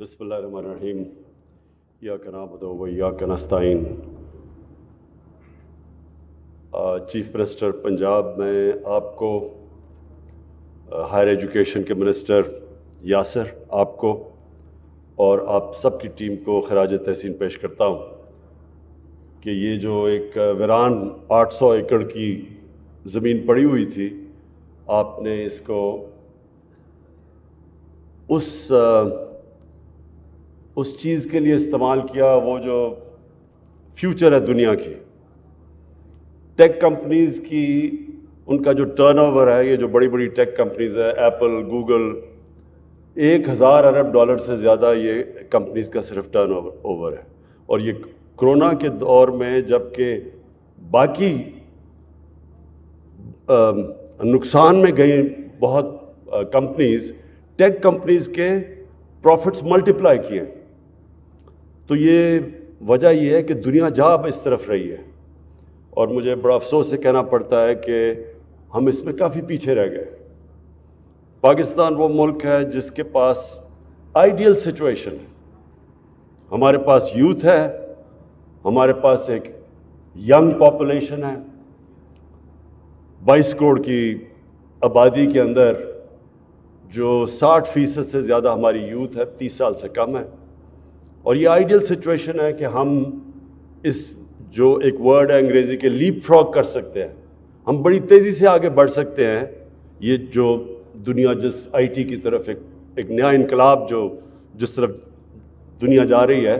बसमीम या कनाबदो या कनस्ताइन चीफ मिनिस्टर पंजाब में आपको हायर uh, एजुकेशन के मिनिस्टर यासर आपको और आप सबकी टीम को खराज तहसीन पेश करता हूँ कि ये जो एक uh, वरान 800 एकड़ की ज़मीन पड़ी हुई थी आपने इसको उस uh, उस चीज़ के लिए इस्तेमाल किया वो जो फ्यूचर है दुनिया की टेक कंपनीज़ की उनका जो टर्नओवर है ये जो बड़ी बड़ी टेक कंपनीज़ है एप्पल गूगल एक हज़ार अरब डॉलर से ज़्यादा ये कंपनीज़ का सिर्फ टर्न ओवर है और ये कोरोना के दौर में जबकि बाकी नुकसान में गई बहुत कंपनीज़ टेक कंपनीज़ के प्रॉफिट्स मल्टीप्लाई किए तो ये वजह यह है कि दुनिया जहाँ अब इस तरफ रही है और मुझे बड़ा अफसोस से कहना पड़ता है कि हम इसमें काफ़ी पीछे रह गए पाकिस्तान वो मुल्क है जिसके पास आइडियल सिचुएशन है हमारे पास यूथ है हमारे पास एक यंग पॉपुलेशन है 22 करोड़ की आबादी के अंदर जो 60 फीसद से ज़्यादा हमारी यूथ है 30 साल से कम है और ये आइडियल सिचुएशन है कि हम इस जो एक वर्ड है अंग्रेज़ी के लीप फ्रॉक कर सकते हैं हम बड़ी तेज़ी से आगे बढ़ सकते हैं ये जो दुनिया जिस आईटी की तरफ एक एक नया इनकलाब जो जिस तरफ दुनिया जा रही है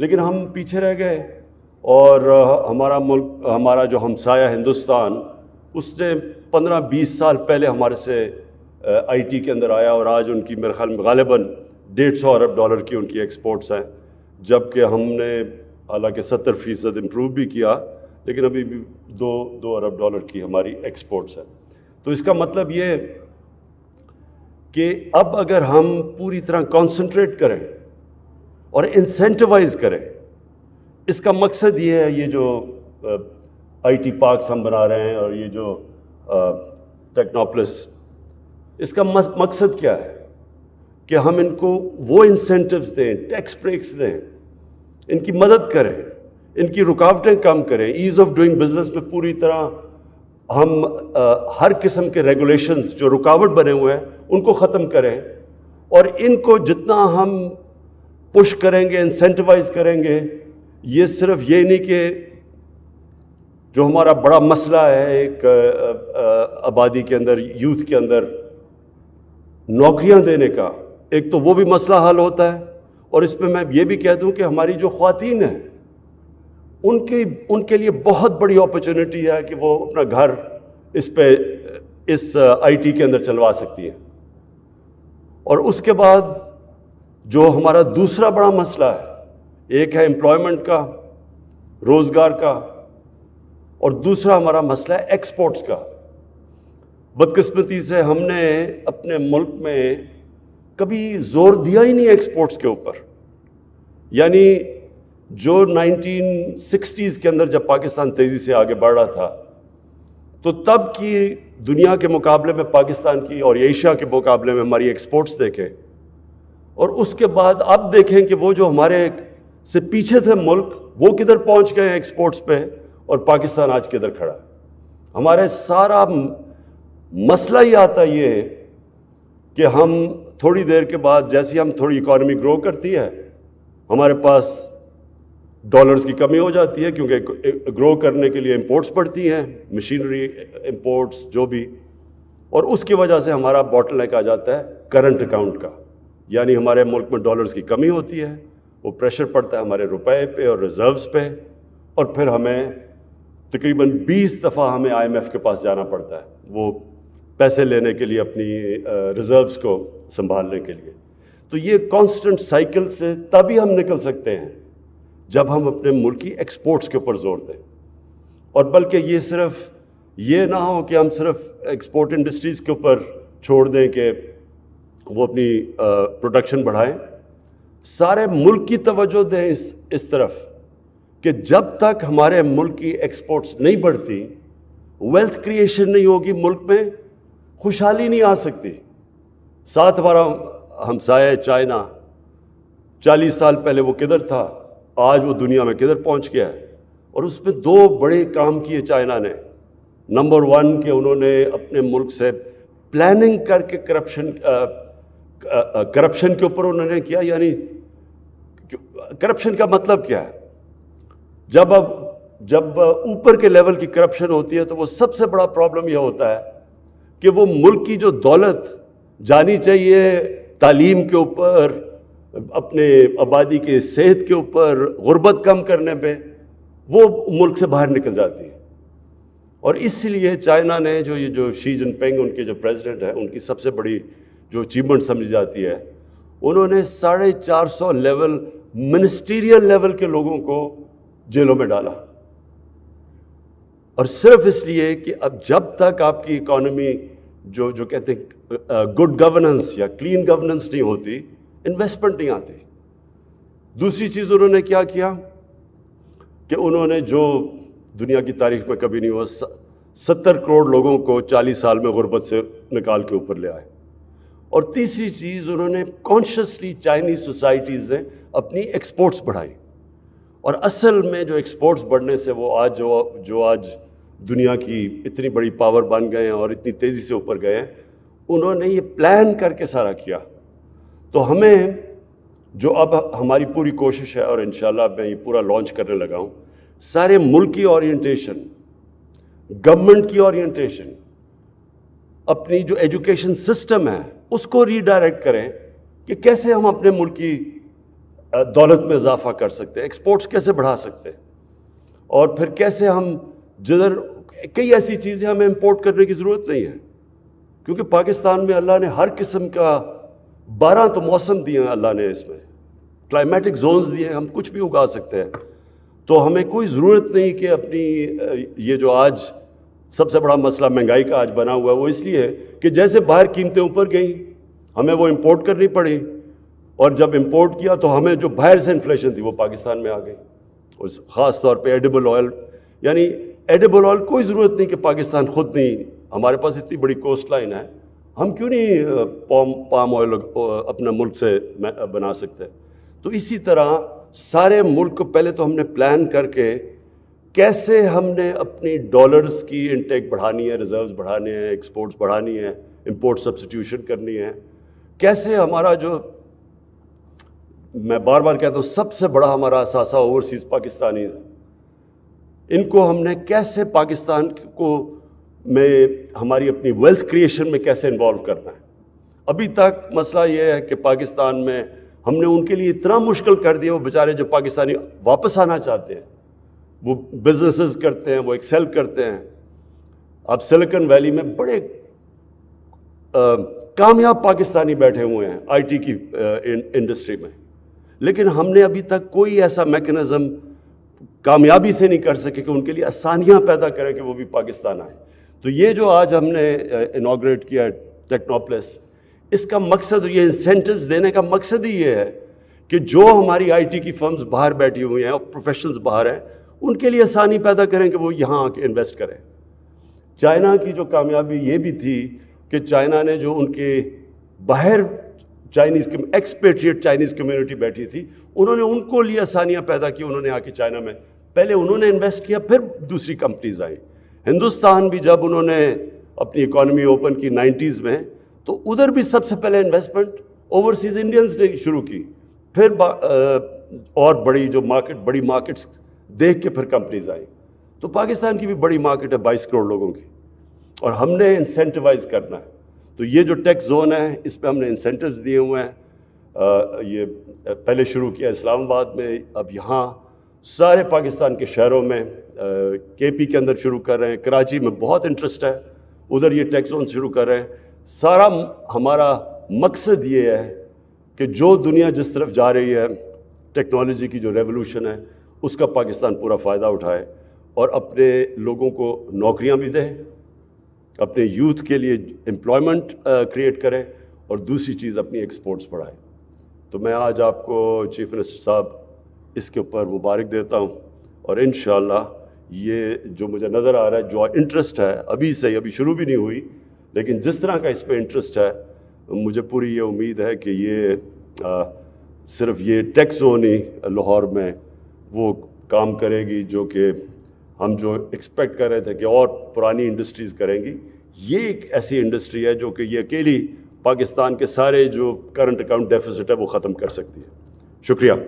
लेकिन हम पीछे रह गए और हमारा मुल्क हमारा जो हमसाया हिंदुस्तान उसने 15-20 साल पहले हमारे से आईटी के अंदर आया और आज उनकी मेरे ख्याल में गालिबा डेढ़ सौ अरब डॉलर की उनकी एक्सपोर्ट्स हैं जबकि हमने हालांकि सत्तर फ़ीसद इम्प्रूव भी किया लेकिन अभी भी दो दो अरब डॉलर की हमारी एक्सपोर्ट्स हैं तो इसका मतलब ये कि अब अगर हम पूरी तरह कंसंट्रेट करें और इंसेंटिवाइज करें इसका मकसद ये है ये जो आईटी पार्क्स हम बना रहे हैं और ये जो टेक्नोप्लस इसका मकसद क्या है कि हम इनको वो इंसेंटिव्स दें टैक्स ब्रेक्स दें इनकी मदद करें इनकी रुकावटें कम करें ईज़ ऑफ डूइंग बिजनेस में पूरी तरह हम आ, हर किस्म के रेगुलेशंस जो रुकावट बने हुए हैं उनको ख़त्म करें और इनको जितना हम पुश करेंगे इंसेंटिवाइज करेंगे ये सिर्फ ये नहीं कि जो हमारा बड़ा मसला है एक आबादी के अंदर यूथ के अंदर नौकरियां देने का एक तो वो भी मसला हल होता है और इसमें मैं ये भी कह दूं कि हमारी जो खातन हैं उनकी उनके लिए बहुत बड़ी अपॉर्चुनिटी है कि वो अपना घर इस पर इस आईटी के अंदर चलवा सकती हैं और उसके बाद जो हमारा दूसरा बड़ा मसला है एक है एम्प्लॉयमेंट का रोज़गार का और दूसरा हमारा मसला है एक्सपोर्ट्स का बदकस्मती से हमने अपने मुल्क में कभी जोर दिया ही नहीं एक्सपोर्ट्स के ऊपर यानी जो 1960s के अंदर जब पाकिस्तान तेज़ी से आगे बढ़ रहा था तो तब की दुनिया के मुकाबले में पाकिस्तान की और एशिया के मुकाबले में हमारी एक्सपोर्ट्स देखें और उसके बाद अब देखें कि वो जो हमारे से पीछे थे मुल्क वो किधर पहुंच गए एक्सपोर्ट्स पे और पाकिस्तान आज किधर खड़ा हमारे सारा मसला ही आता ये है कि हम थोड़ी देर के बाद जैसे हम थोड़ी इकॉनमी ग्रो करती है हमारे पास डॉलर्स की कमी हो जाती है क्योंकि ग्रो करने के लिए इम्पोर्ट्स बढ़ती हैं मशीनरी इम्पोर्ट्स जो भी और उसकी वजह से हमारा बॉटल नेक आ जाता है करंट अकाउंट का यानी हमारे मुल्क में डॉलर्स की कमी होती है वो प्रेशर पड़ता है हमारे रुपए पे और रिज़र्व्स पे और फिर हमें तकरीबन 20 दफ़ा हमें आईएमएफ के पास जाना पड़ता है वो पैसे लेने के लिए अपनी रिज़र्व्स को संभालने के लिए तो ये कांस्टेंट साइकिल से तभी हम निकल सकते हैं जब हम अपने मुल्क की एक्सपोर्ट्स के ऊपर जोर दें और बल्कि ये सिर्फ ये ना हो कि हम सिर्फ एक्सपोर्ट इंडस्ट्रीज़ के ऊपर छोड़ दें कि वो अपनी प्रोडक्शन बढ़ाएं सारे मुल्क की तवज्जो दें इस इस तरफ कि जब तक हमारे मुल्क की एक्सपोर्ट्स नहीं बढ़ती वेल्थ क्रिएशन नहीं होगी मुल्क में खुशहाली नहीं आ सकती साथ हमारा हमसाया चाइना चालीस साल पहले वो किधर था आज वो दुनिया में किधर पहुंच गया है और उसमें दो बड़े काम किए चाइना ने नंबर वन के उन्होंने अपने मुल्क से प्लानिंग करके करप्शन करप्शन के ऊपर उन्होंने किया यानी करप्शन का मतलब क्या है जब अब जब ऊपर के लेवल की करप्शन होती है तो वो सबसे बड़ा प्रॉब्लम यह होता है कि वो मुल्क की जो दौलत जानी चाहिए तालीम के ऊपर अपने आबादी के सेहत के ऊपर गुर्बत कम करने पे वो मुल्क से बाहर निकल जाती है और इसलिए चाइना ने जो ये जो शी जिनपिंग उनके जो प्रेसिडेंट हैं उनकी सबसे बड़ी जो अचीवमेंट समझी जाती है उन्होंने साढ़े चार सौ लेवल मिनिस्टीरियल लेवल के लोगों को जेलों में डाला और सिर्फ इसलिए कि अब जब तक आपकी इकॉनमी जो जो कहते हैं गुड गवर्नेंस या क्लीन गवर्नेंस नहीं होती इन्वेस्टमेंट नहीं आती दूसरी चीज़ उन्होंने क्या किया कि उन्होंने जो दुनिया की तारीख में कभी नहीं हुआ सत्तर करोड़ लोगों को चालीस साल में गुर्बत से निकाल के ऊपर ले आए और तीसरी चीज़ उन्होंने कॉन्शसली चाइनीज़ सोसाइटीज़ ने अपनी एक्सपोर्ट्स बढ़ाई और असल में जो एक्सपोर्ट्स बढ़ने से वो आज जो जो आज दुनिया की इतनी बड़ी पावर बन गए हैं और इतनी तेज़ी से ऊपर गए हैं उन्होंने ये प्लान करके सारा किया तो हमें जो अब हमारी पूरी कोशिश है और इन मैं ये पूरा लॉन्च करने लगा हूँ सारे मुल्क की ओरिएंटेशन गवर्नमेंट की ओरिएंटेशन अपनी जो एजुकेशन सिस्टम है उसको रीडायरेक्ट करें कि कैसे हम अपने मुल्क की दौलत में इजाफा कर सकते हैं एक्सपोर्ट्स कैसे बढ़ा सकते हैं और फिर कैसे हम जिधर कई ऐसी चीज़ें हमें इम्पोर्ट करने की ज़रूरत नहीं है क्योंकि पाकिस्तान में अल्लाह ने हर किस्म का बारह तो मौसम दिए हैं अल्लाह ने इसमें क्लाइमेटिक जोन्स दिए हैं हम कुछ भी उगा सकते हैं तो हमें कोई ज़रूरत नहीं कि अपनी ये जो आज सबसे बड़ा मसला महंगाई का आज बना हुआ है वो इसलिए है कि जैसे बाहर कीमतें ऊपर गई हमें वो इम्पोर्ट करनी पड़ी और जब इम्पोर्ट किया तो हमें जो बाहर से इन्फ्लेशन थी वो पाकिस्तान में आ गई उस ख़ास तौर पे एडिबल ऑयल यानी एडेबल ऑयल कोई ज़रूरत नहीं कि पाकिस्तान खुद नहीं हमारे पास इतनी बड़ी कोस्ट लाइन है हम क्यों नहीं पाम पाम ऑयल अपने मुल्क से बना सकते तो इसी तरह सारे मुल्क को पहले तो हमने प्लान करके कैसे हमने अपनी डॉलर्स की इनटेक बढ़ानी है रिजर्व्स बढ़ाने हैं एक्सपोर्ट्स बढ़ानी है इंपोर्ट सब्सटीट्यूशन करनी है कैसे हमारा जो मैं बार बार कहता हूँ सबसे बड़ा हमारा असासा ओवरसीज़ पाकिस्तानी है इनको हमने कैसे पाकिस्तान को में हमारी अपनी वेल्थ क्रिएशन में कैसे इन्वॉल्व करना है अभी तक मसला ये है कि पाकिस्तान में हमने उनके लिए इतना मुश्किल कर दिया वो बेचारे जो पाकिस्तानी वापस आना चाहते हैं वो बिजनेसेस करते हैं वो एक्सेल करते हैं अब सिलिकॉन वैली में बड़े कामयाब पाकिस्तानी बैठे हुए हैं आईटी की आ, इं, इंडस्ट्री में लेकिन हमने अभी तक कोई ऐसा मैकेनिज़्म कामयाबी से नहीं कर सके कि उनके लिए आसानियाँ पैदा करें कि वो भी पाकिस्तान आए तो ये जो आज हमने इनाग्रेट किया टेक्नोप्लस इसका मकसद ये इंसेंटिव्स देने का मकसद ही ये है कि जो हमारी आईटी की फर्म्स बाहर बैठी हुई हैं और प्रोफेशनल्स बाहर हैं उनके लिए आसानी पैदा करें कि वो यहाँ आके इन्वेस्ट करें चाइना की जो कामयाबी ये भी थी कि चाइना ने जो उनके बाहर चाइनीज़ एक्सपेट्रिएट चाइनीज़ कम्युनिटी बैठी थी उन्होंने उनको लिए आसानियाँ पैदा की उन्होंने आके चाइना में पहले उन्होंने इन्वेस्ट किया फिर दूसरी कंपनीज आई हिंदुस्तान भी जब उन्होंने अपनी इकोनॉमी ओपन की नाइन्टीज़ में तो उधर भी सबसे पहले इन्वेस्टमेंट ओवरसीज़ इंडियंस ने शुरू की फिर और बड़ी जो मार्केट बड़ी मार्केट्स देख के फिर कंपनीज आई तो पाकिस्तान की भी बड़ी मार्केट है बाईस करोड़ लोगों की और हमने इंसेंटिवाइज करना है तो ये जो टैक्स जोन है इस पर हमने इंसेंटिव दिए हुए हैं ये पहले शुरू किया इस्लामाबाद में अब यहाँ सारे पाकिस्तान के शहरों में के पी के अंदर शुरू कर रहे हैं कराची में बहुत इंटरेस्ट है उधर ये टैक्स जोन शुरू कर रहे हैं सारा हमारा मकसद ये है कि जो दुनिया जिस तरफ जा रही है टेक्नोलॉजी की जो रेवोल्यूशन है उसका पाकिस्तान पूरा फ़ायदा उठाए और अपने लोगों को नौकरियां भी दें अपने यूथ के लिए एम्प्लॉयमेंट क्रिएट करें और दूसरी चीज़ अपनी एक्सपोर्ट्स बढ़ाएं तो मैं आज आपको चीफ मिनिस्टर साहब इसके ऊपर मुबारक देता हूँ और इन ये जो मुझे नज़र आ रहा है जो इंटरेस्ट है अभी से अभी शुरू भी नहीं हुई लेकिन जिस तरह का इस पर इंटरेस्ट है मुझे पूरी ये उम्मीद है कि ये आ, सिर्फ ये टैक्स होनी लाहौर में वो काम करेगी जो कि हम जो एक्सपेक्ट कर रहे थे कि और पुरानी इंडस्ट्रीज़ करेंगी ये एक ऐसी इंडस्ट्री है जो कि ये अकेली पाकिस्तान के सारे जो करंट अकाउंट डेफिसिट है वो ख़त्म कर सकती है शुक्रिया